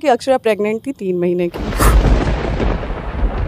कि अक्षरा प्रेग्नेंट थी तीन महीने की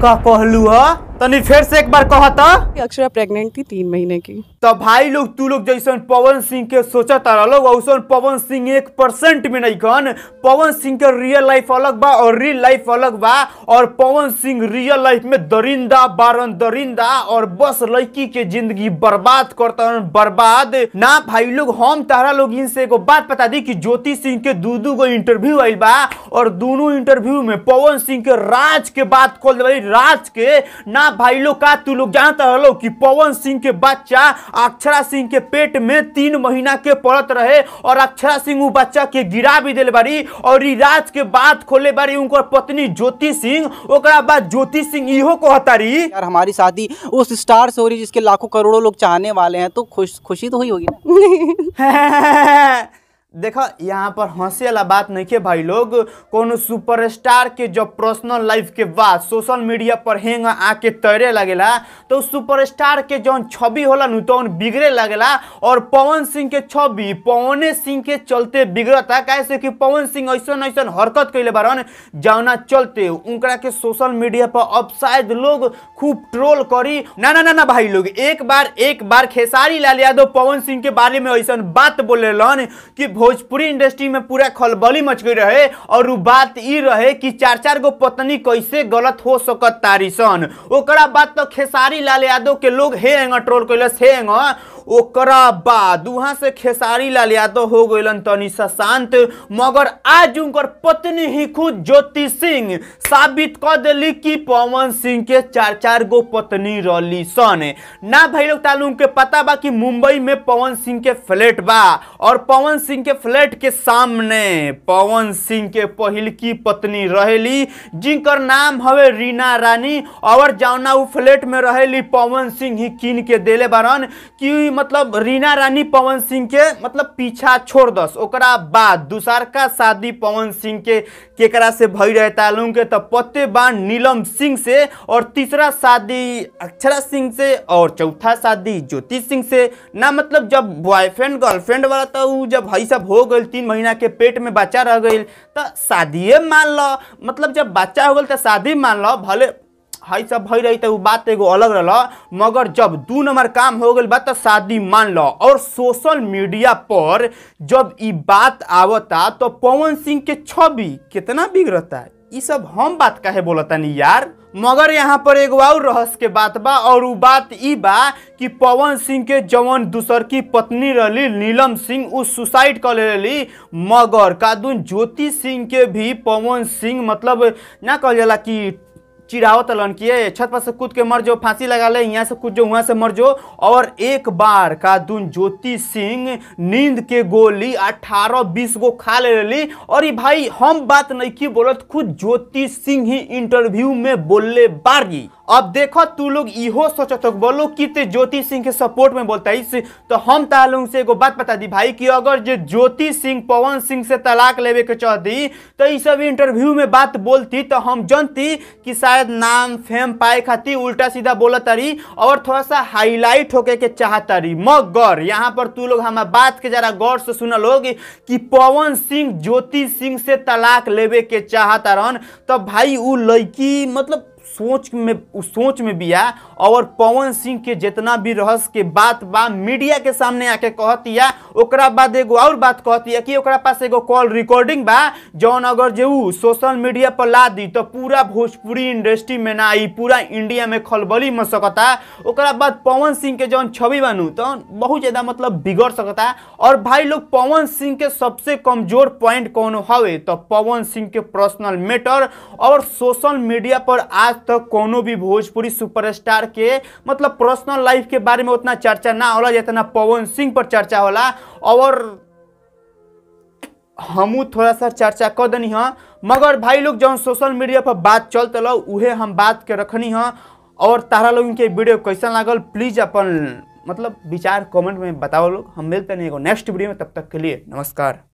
का कहलू हाँ? तो नहीं फिर से एक बार कहा हाँ? था अक्षरा प्रेग्नेंट थी तीन महीने की तो भाई लोग तू लोग जैसन पवन सिंह के सोचा तारा लोग वैसन पवन सिंह एक परसेंट में नहीं कहन पवन सिंह का रियल लाइफ अलग बा और रियल लाइफ अलग बा और पवन सिंह रियल लाइफ में दरिंदा बारन दरिंदा और बस लड़की के जिंदगी बर्बाद करता बर्बाद ना भाई लोग हम तारा लोग इनसे एगो बात बता दी की ज्योति सिंह के दू दू गो इंटरव्यू आई बा और दोनों इंटरव्यू में पवन सिंह के राज के बात खोल राज के ना हाँ भाई लोग का तू लोग जानता रहो कि पवन सिंह के बच्चा अक्षरा सिंह के पेट में तीन महीना के पड़त रहे और अक्षरा सिंह वो बच्चा के गिरा भी दिल बारी और इलाज के बाद खोले बारी उनकर पत्नी ज्योति सिंह ओकरा बाद ज्योति सिंह इहो को हतारी यार हमारी शादी उस स्टार से हो रही जिसके लाखों करोड़ों लोग चाहने वाले हैं तो खुश खुशी तो हुई होगी ना देख यहाँ पर हंसे वाला बात नहीं है भाई लोग कोनो सुपरस्टार के जब पर्सनल लाइफ के बाद सोशल मीडिया पर हेंग आके तैरे लगेला तो सुपरस्टार के जो छवि होला न तौन तो बिगड़े लगेला और पवन सिंह के छवि पवने सिंह के चलते बिगड़ता कैसे कि पवन सिंह ऐसा ऐसा हरकत कैले बारन जौना चलते उनका के सोशल मीडिया पर अब शायद लोग खूब ट्रोल करी ना ना ना ना भाई लोग एक बार एक बार खेसारी लाल यादव पवन सिंह के बारे में ऐसा बात बोलन कि भोजपुरी इंडस्ट्री में पूरा खलबली मच गई रहे और बात ये रहे कि चार चार गो पत्नी कैसे गलत हो सकत तारीसन ओकरा बाद तो खेसारी लाल यादव के लोग हे एंगा ट्रोल कैलस हे एंगा ओकरा बाद वहां से खेसारी लाल यादव हो गए तनि शांत मगर आज उनकर पत्नी ही खुद ज्योति सिंह साबित कर दिली कि पवन सिंह के चार चार गो पत्नी रही सन ना भाई लोग तालू के पता बा कि मुंबई में पवन सिंह के फ्लैट बा और पवन सिंह के फ्लैट के सामने पवन सिंह के पहल की पत्नी रहेली जिनकर नाम हवे रीना रानी और जौना उ फ्लैट में रहेली पवन सिंह ही कीन के दिले बारन कि मतलब रीना रानी पवन सिंह के मतलब पीछा छोड़ दस ओकरा बाद दूसरका शादी पवन सिंह के केकरा से भई रहता लोग के तब पत्ते नीलम सिंह से और तीसरा शादी अक्षरा सिंह से और चौथा शादी ज्योति सिंह से ना मतलब जब बॉयफ्रेंड गर्लफ्रेंड वाला तो जब हई सब हो गई तीन महीना के पेट में बच्चा रह गई तो शादिए मान लो मतलब जब बच्चा हो गए तो शादी मान लो भले है सब भई रही तो बात एगो अलग रह मगर जब दू नंबर काम हो गए बात शादी मान लो और सोशल मीडिया पर जब इ बात आवता तो पवन सिंह के छवि कितना बिगड़ता इ सब हम बात काहे बोलतानी यार मगर यहाँ पर एगो और रहस्य के बात बा और बात इ बा कि पवन सिंह के जवन दूसर की पत्नी रही नीलम सिंह उ सुसाइड कर ले रही मगर कादून ज्योति सिंह के भी पवन सिंह मतलब ना कहल जला कि चिड़ावत तलन किए छत पर से कूद के मर जो फांसी लगा ले यहाँ से कूद जो वहाँ से मर जो और एक बार का दून ज्योति सिंह नींद के गोली अठारह बीस गो खा ले ली और ये भाई हम बात नहीं की बोलत खुद ज्योति सिंह ही इंटरव्यू में बोलले बारी अब देखो तू लोग इो सोच तो बोलो कि ज्योति सिंह के सपोर्ट में बोलता इस तो हम तुम से एगो बात बता दी भाई कि अगर जो ज्योति सिंह पवन सिंह से तलाक लेवे के चाहती तो इस सब इंटरव्यू में बात बोलती तो हम जानती कि शायद नाम फेम पाए खाती उल्टा सीधा बोलत रही और थोड़ा सा हाईलाइट होके के चाहता रही मगर यहाँ पर तू लोग हमारे बात के जरा गौर से सुनल लोग कि पवन सिंह ज्योति सिंह से तलाक लेवे के चाहता रहन तो भाई वो लड़की मतलब सोच में उस सोच में आ और पवन सिंह के जितना भी रहस्य के बात बा मीडिया के सामने आके कहतिया ओकरा बाद एगो और बात है कि ओकरा पास एगो कॉल रिकॉर्डिंग बा जौन अगर जे सोशल मीडिया पर ला दी तो पूरा भोजपुरी इंडस्ट्री में ना आई पूरा इंडिया में खलबली मच सकता ओकरा बाद पवन सिंह के जौन छवि बनू तो बहुत ज़्यादा मतलब बिगड़ सकता और भाई लोग पवन सिंह के सबसे कमजोर पॉइंट कौन हवे तो पवन सिंह के पर्सनल मैटर और सोशल मीडिया पर आज आज तक कोनो भी भोजपुरी सुपरस्टार के मतलब पर्सनल लाइफ के बारे में उतना चर्चा ना होला जितना पवन सिंह पर चर्चा होला और हमू थोड़ा सा चर्चा कर देनी हाँ मगर भाई लोग जौन सोशल मीडिया पर बात चलते लो उहे हम बात के रखनी हाँ और तारा लोग के वीडियो कैसा लागल प्लीज़ अपन मतलब विचार कमेंट में बताओ लोग हम मिलते नहीं एगो नेक्स्ट वीडियो में तब तक के लिए नमस्कार